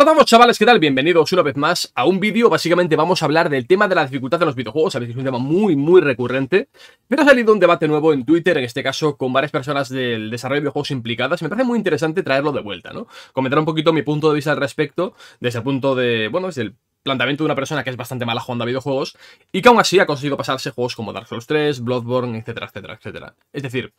Hola chavales, ¿qué tal? Bienvenidos una vez más a un vídeo. Básicamente vamos a hablar del tema de la dificultad de los videojuegos. Sabéis que es un tema muy, muy recurrente. Pero ha salido un debate nuevo en Twitter, en este caso con varias personas del desarrollo de videojuegos implicadas. Y Me parece muy interesante traerlo de vuelta, ¿no? Comentar un poquito mi punto de vista al respecto, desde el punto de, bueno, desde el planteamiento de una persona que es bastante mala jugando a videojuegos y que aún así ha conseguido pasarse juegos como Dark Souls 3, Bloodborne, etcétera, etcétera, etcétera. Es decir,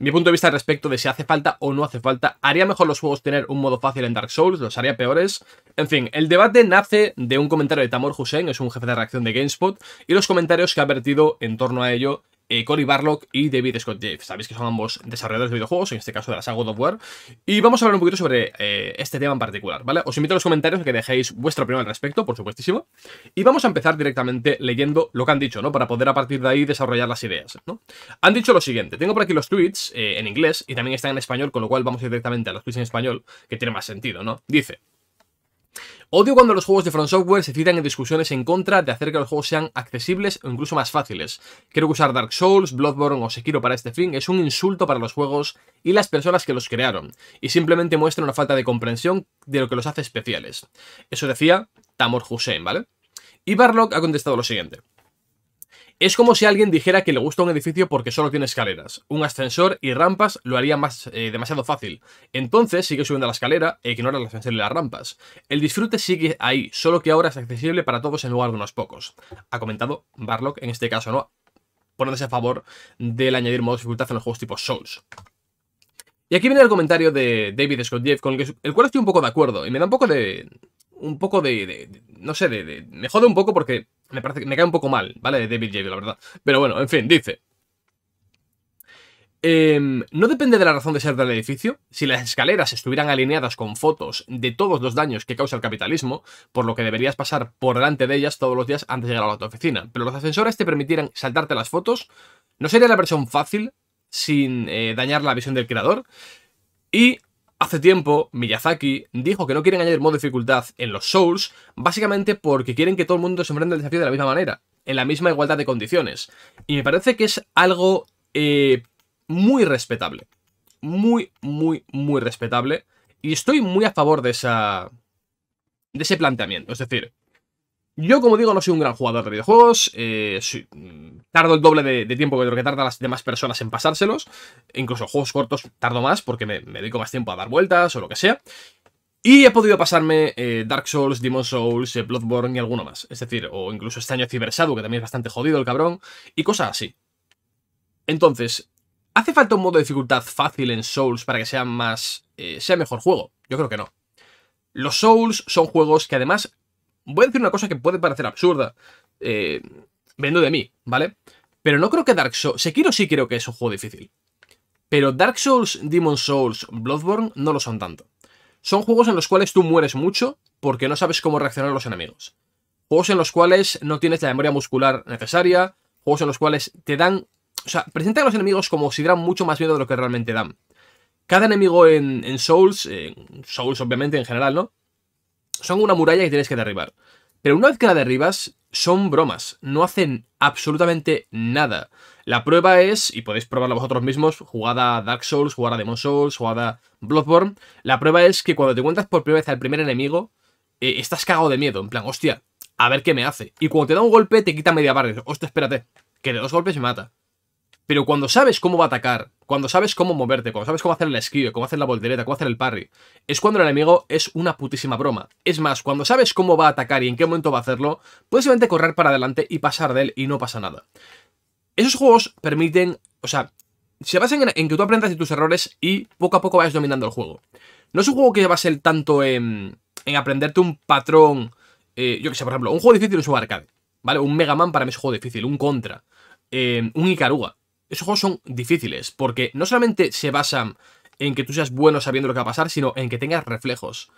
mi punto de vista respecto de si hace falta o no hace falta. ¿Haría mejor los juegos tener un modo fácil en Dark Souls? ¿Los haría peores? En fin, el debate nace de un comentario de Tamor Hussein, es un jefe de reacción de GameSpot, y los comentarios que ha vertido en torno a ello eh, Cory Barlock y David Scott Dave. Sabéis que son ambos desarrolladores de videojuegos, en este caso de la saga God of War. Y vamos a hablar un poquito sobre eh, este tema en particular, ¿vale? Os invito a los comentarios a que dejéis vuestro opinión al respecto, por supuestísimo. Y vamos a empezar directamente leyendo lo que han dicho, ¿no? Para poder a partir de ahí desarrollar las ideas, ¿no? Han dicho lo siguiente. Tengo por aquí los tweets eh, en inglés y también están en español, con lo cual vamos directamente a los tweets en español, que tiene más sentido, ¿no? Dice... Odio cuando los juegos de Front Software se citan en discusiones en contra de hacer que los juegos sean accesibles o incluso más fáciles. Quiero que usar Dark Souls, Bloodborne o Sekiro para este fin es un insulto para los juegos y las personas que los crearon, y simplemente muestra una falta de comprensión de lo que los hace especiales. Eso decía Tamor Hussein, ¿vale? Y Barlock ha contestado lo siguiente. Es como si alguien dijera que le gusta un edificio porque solo tiene escaleras. Un ascensor y rampas lo haría más, eh, demasiado fácil. Entonces sigue subiendo la escalera e ignora el ascensor y las rampas. El disfrute sigue ahí, solo que ahora es accesible para todos en lugar de unos pocos. Ha comentado Barlock en este caso, ¿no? ponerse a favor del añadir modos de dificultad en los juegos tipo Souls. Y aquí viene el comentario de David Scott Jeff, con el, cual estoy un poco de acuerdo. Y me da un poco de. Un poco de. no sé, Me jode un poco porque me cae un poco mal, ¿vale? De David Levy la verdad. Pero bueno, en fin, dice. Em, no depende de la razón de ser del edificio. Si las escaleras estuvieran alineadas con fotos de todos los daños que causa el capitalismo, por lo que deberías pasar por delante de ellas todos los días antes de llegar a la oficina. Pero los ascensores te permitieran saltarte las fotos. No sería la versión fácil sin eh, dañar la visión del creador. Y Hace tiempo, Miyazaki dijo que no quieren añadir modo dificultad en los Souls, básicamente porque quieren que todo el mundo se enfrente al desafío de la misma manera, en la misma igualdad de condiciones. Y me parece que es algo eh, muy respetable. Muy, muy, muy respetable. Y estoy muy a favor de esa. de ese planteamiento. Es decir, yo, como digo, no soy un gran jugador de videojuegos. Eh, mm, tardo el doble de, tiempo que lo que tardan las demás personas en pasárselos. E incluso juegos cortos tardo más porque me, dedico más tiempo a dar vueltas o lo que sea. Y he podido pasarme eh, Dark Souls, Demon Souls, eh, Bloodborne y alguno más. Es decir, o incluso este año Cyber que también es bastante jodido el cabrón, y cosas así. Entonces, ¿hace falta un modo de dificultad fácil en Souls para que sea más. sea mejor juego? Yo creo que no. Los Souls son juegos que además voy a decir una cosa que puede parecer absurda, eh, vendo de mí, ¿vale? Pero no creo que Dark Souls, Sekiro sí creo que es un juego difícil, pero Dark Souls, Demon Souls, Bloodborne no lo son tanto. Son juegos en los cuales tú mueres mucho porque no sabes cómo reaccionar a los enemigos. Juegos en los cuales no tienes la memoria muscular necesaria, juegos en los cuales te dan... O sea, presentan a los enemigos como si dieran mucho más miedo de lo que realmente dan. Cada enemigo en, en Souls, en Souls obviamente en general, ¿no? son una muralla que tienes que derribar. Pero una vez que la derribas, son bromas, no hacen absolutamente nada. La prueba es, y podéis probarlo vosotros mismos, jugada Dark Souls, jugada Demon Souls, jugada Bloodborne, la prueba es que cuando te encuentras por primera vez al primer enemigo, eh, estás cagado de miedo, en plan, hostia, a ver qué me hace. Y cuando te da un golpe, te quita media barra, hostia, espérate, que de dos golpes me mata. Pero cuando sabes cómo va a atacar, cuando sabes cómo moverte, cuando sabes cómo hacer el esquive, cómo hacer la voltereta, cómo hacer el parry, es cuando el enemigo es una putísima broma. Es más, cuando sabes cómo va a atacar y en qué momento va a hacerlo, puedes simplemente correr para adelante y pasar de él y no pasa nada. Esos juegos permiten, o sea, se basan en, que tú aprendas de tus errores y poco a poco vayas dominando el juego. No es un juego que va a ser tanto en, en aprenderte un patrón, eh, yo que sé, por ejemplo, un juego difícil es un arcade, ¿vale? Un Mega Man para mí es un juego difícil, un Contra, eh, un Icaruga. Esos juegos son difíciles, porque no solamente se basan en que tú seas bueno sabiendo lo que va a pasar, sino en que tengas reflejos.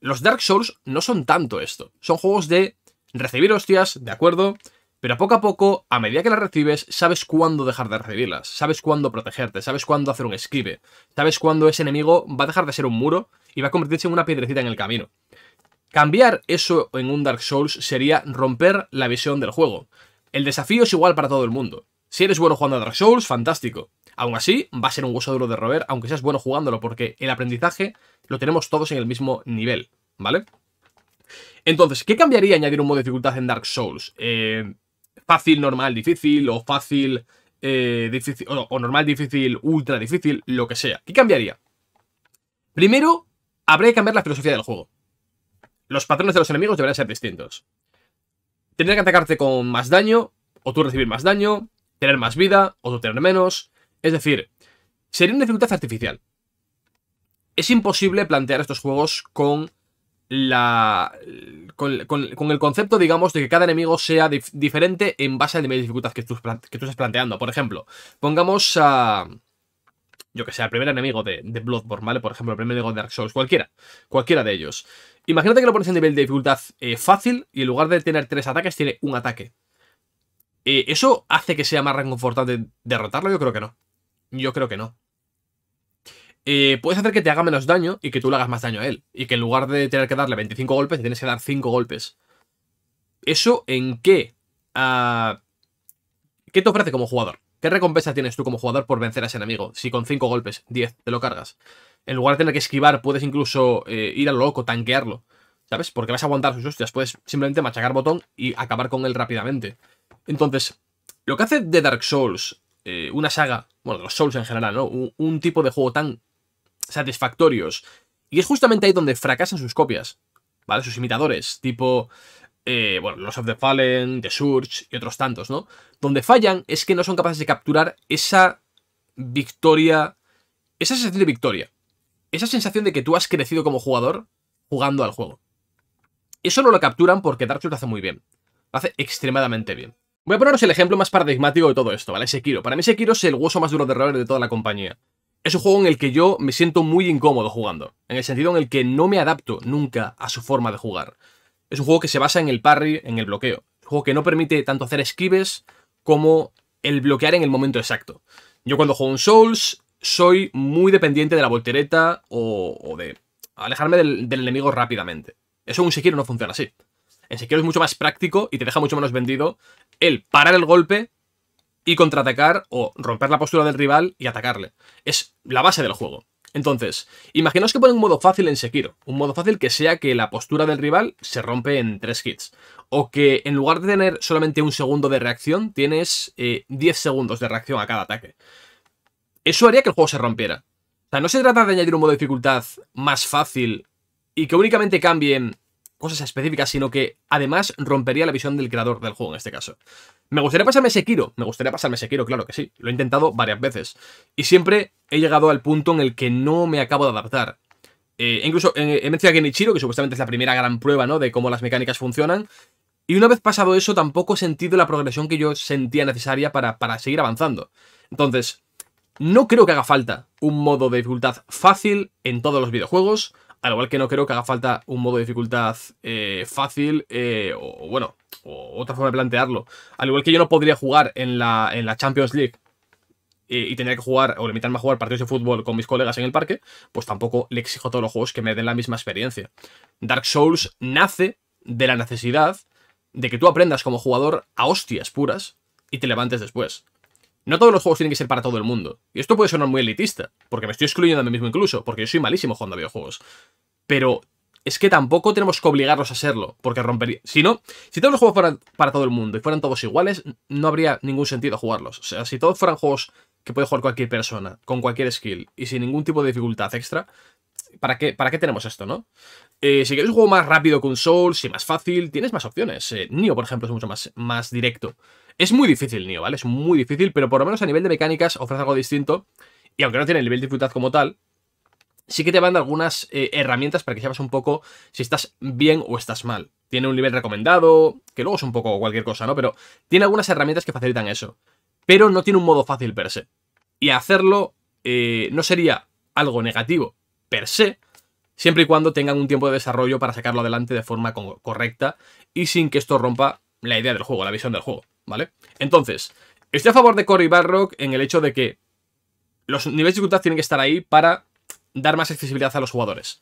Los Dark Souls no son tanto esto. Son juegos de recibir hostias, de acuerdo, pero poco a poco, a medida que las recibes, sabes cuándo dejar de recibirlas, sabes cuándo protegerte, sabes cuándo hacer un esquive, sabes cuándo ese enemigo va a dejar de ser un muro y va a convertirse en una piedrecita en el camino. Cambiar eso en un Dark Souls sería romper la visión del juego. El desafío es igual para todo el mundo. Si eres bueno jugando a Dark Souls, fantástico. Aún así, va a ser un hueso duro de roer, aunque seas bueno jugándolo, porque el aprendizaje lo tenemos todos en el mismo nivel, ¿vale? Entonces, ¿qué cambiaría añadir un modo de dificultad en Dark Souls? Eh, fácil, normal, difícil, o fácil, eh, difícil, o, normal, difícil, ultra difícil, lo que sea. ¿Qué cambiaría? Primero, habría que cambiar la filosofía del juego. Los patrones de los enemigos deberían ser distintos. Tendría que atacarte con más daño, o tú recibir más daño, tener más vida, otro tener menos. Es decir, sería una dificultad artificial. Es imposible plantear estos juegos con la. con, el concepto, digamos, de que cada enemigo sea diferente en base al nivel de dificultad que tú, estás planteando. Por ejemplo, pongamos a. Yo que sé, al primer enemigo de, Bloodborne, ¿vale? Por ejemplo, el primer enemigo de Dark Souls, cualquiera. Cualquiera de ellos. Imagínate que lo pones en nivel de dificultad eh, fácil y en lugar de tener tres ataques, tiene un ataque. Eh, ¿Eso hace que sea más reconfortante derrotarlo? Yo creo que no. Yo creo que no. Eh, puedes hacer que te haga menos daño y que tú le hagas más daño a él. Y que en lugar de tener que darle 25 golpes, tienes que dar 5 golpes. ¿Eso en qué? Ah, ¿Qué te ofrece como jugador? ¿Qué recompensa tienes tú como jugador por vencer a ese enemigo? Si con 5 golpes, 10, te lo cargas. En lugar de tener que esquivar, puedes incluso eh, ir a lo loco, tanquearlo. ¿Sabes? Porque vas a aguantar sus hostias. Puedes simplemente machacar botón y acabar con él rápidamente. Entonces, lo que hace de Dark Souls, eh, una saga, bueno, de los Souls en general, ¿no? Un, tipo de juego tan satisfactorios. Y es justamente ahí donde fracasan sus copias, ¿vale? Sus imitadores, tipo, eh, bueno, los of the Fallen, The Surge y otros tantos, ¿no? Donde fallan es que no son capaces de capturar esa victoria, esa sensación de victoria. Esa sensación de que tú has crecido como jugador jugando al juego. Eso no lo capturan porque Dark Souls lo hace muy bien. Lo hace extremadamente bien. Voy a poneros el ejemplo más paradigmático de todo esto, ¿vale? Sekiro. Para mí Sekiro es el hueso más duro de roer de toda la compañía. Es un juego en el que yo me siento muy incómodo jugando, en el sentido en el que no me adapto nunca a su forma de jugar. Es un juego que se basa en el parry, en el bloqueo. un juego que no permite tanto hacer esquives como el bloquear en el momento exacto. Yo cuando juego un Souls soy muy dependiente de la voltereta o, de alejarme del, del enemigo rápidamente. Eso en un Sekiro no funciona así. En Sekiro es mucho más práctico y te deja mucho menos vendido el parar el golpe y contraatacar o romper la postura del rival y atacarle. Es la base del juego. Entonces, imaginaos que ponen un modo fácil en Sekiro, un modo fácil que sea que la postura del rival se rompe en 3 hits, o que en lugar de tener solamente un segundo de reacción, tienes 10 eh, segundos de reacción a cada ataque. Eso haría que el juego se rompiera. O sea, no se trata de añadir un modo de dificultad más fácil y que únicamente cambien cosas específicas, sino que además rompería la visión del creador del juego en este caso. Me gustaría pasarme Sekiro, me gustaría pasarme Sekiro, claro que sí, lo he intentado varias veces. Y siempre he llegado al punto en el que no me acabo de adaptar. Eh, incluso eh, he mencionado a Genichiro, que supuestamente es la primera gran prueba, ¿no? De cómo las mecánicas funcionan. Y una vez pasado eso, tampoco he sentido la progresión que yo sentía necesaria para, para seguir avanzando. Entonces, no creo que haga falta un modo de dificultad fácil en todos los videojuegos, al igual que no creo que haga falta un modo de dificultad eh, fácil eh, o, bueno, o otra forma de plantearlo. Al igual que yo no podría jugar en la, en la Champions League y tener que jugar o limitarme a jugar partidos de fútbol con mis colegas en el parque, pues tampoco le exijo a todos los juegos que me den la misma experiencia. Dark Souls nace de la necesidad de que tú aprendas como jugador a hostias puras y te levantes después. No todos los juegos tienen que ser para todo el mundo. Y esto puede sonar muy elitista, porque me estoy excluyendo de mí mismo incluso, porque yo soy malísimo jugando a videojuegos. Pero es que tampoco tenemos que obligarlos a serlo, porque rompería... Si no, si todos los juegos fueran para todo el mundo y fueran todos iguales, no habría ningún sentido jugarlos. O sea, si todos fueran juegos que puede jugar cualquier persona, con cualquier skill y sin ningún tipo de dificultad extra, ¿para para qué tenemos esto, no? Eh, si quieres un juego más rápido que un Souls más fácil, tienes más opciones. Eh, Nio, por ejemplo, es mucho más, más directo. Es muy difícil Nio, ¿vale? Es muy difícil, pero por lo menos a nivel de mecánicas ofrece algo distinto. Y aunque no tiene el nivel de dificultad como tal, sí que te van algunas eh, herramientas para que sepas un poco si estás bien o estás mal. Tiene un nivel recomendado, que luego es un poco cualquier cosa, ¿no? Pero tiene algunas herramientas que facilitan eso. Pero no tiene un modo fácil per se. Y hacerlo no sería algo negativo per se, siempre y cuando tengan un tiempo de desarrollo para sacarlo adelante de forma correcta y sin que esto rompa la idea del juego, la visión del juego, ¿vale? Entonces, estoy a favor de Cory Barrock en el hecho de que los niveles de dificultad tienen que estar ahí para dar más accesibilidad a los jugadores.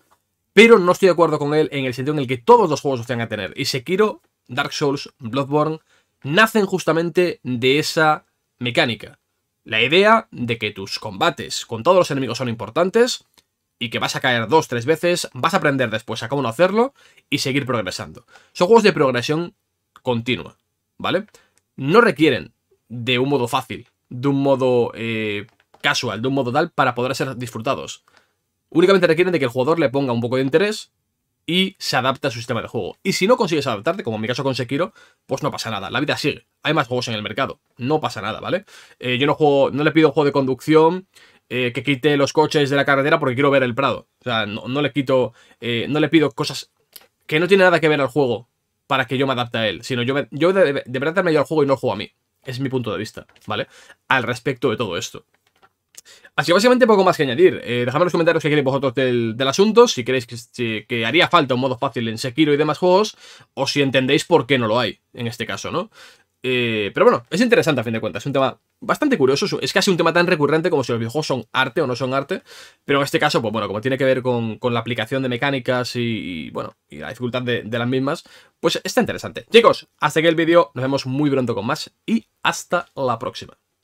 Pero no estoy de acuerdo con él en el sentido en el que todos los juegos los tengan que tener. Y Sekiro, Dark Souls, Bloodborne, nacen justamente de esa mecánica. La idea de que tus combates con todos los enemigos son importantes, y que vas a caer dos, tres veces, vas a aprender después a cómo no hacerlo y seguir progresando. Son juegos de progresión continua, ¿vale? No requieren de un modo fácil, de un modo eh, casual, de un modo tal, para poder ser disfrutados. Únicamente requieren de que el jugador le ponga un poco de interés y se adapte a su sistema de juego. Y si no consigues adaptarte, como en mi caso con Sekiro, pues no pasa nada, la vida sigue. Hay más juegos en el mercado, no pasa nada, ¿vale? Eh, yo no juego, no le pido un juego de conducción, eh, que quite los coches de la carretera porque quiero ver el Prado. O sea, no, le quito, eh, no le pido cosas que no tiene nada que ver al juego para que yo me adapte a él, sino yo, de, debería darme yo al juego y no el juego a mí. Es mi punto de vista, ¿vale? Al respecto de todo esto. Así que básicamente poco más que añadir. Eh, dejadme en los comentarios qué queréis vosotros del, asunto, si creéis que, que, haría falta un modo fácil en Sekiro y demás juegos, o si entendéis por qué no lo hay, en este caso, ¿no? Eh, pero bueno, es interesante a fin de cuentas, es un tema bastante curioso, es casi un tema tan recurrente como si los videojuegos son arte o no son arte, pero en este caso, pues bueno, como tiene que ver con, la aplicación de mecánicas y, bueno, y la dificultad de, las mismas, pues está interesante. Chicos, hasta aquí el vídeo, nos vemos muy pronto con más y hasta la próxima.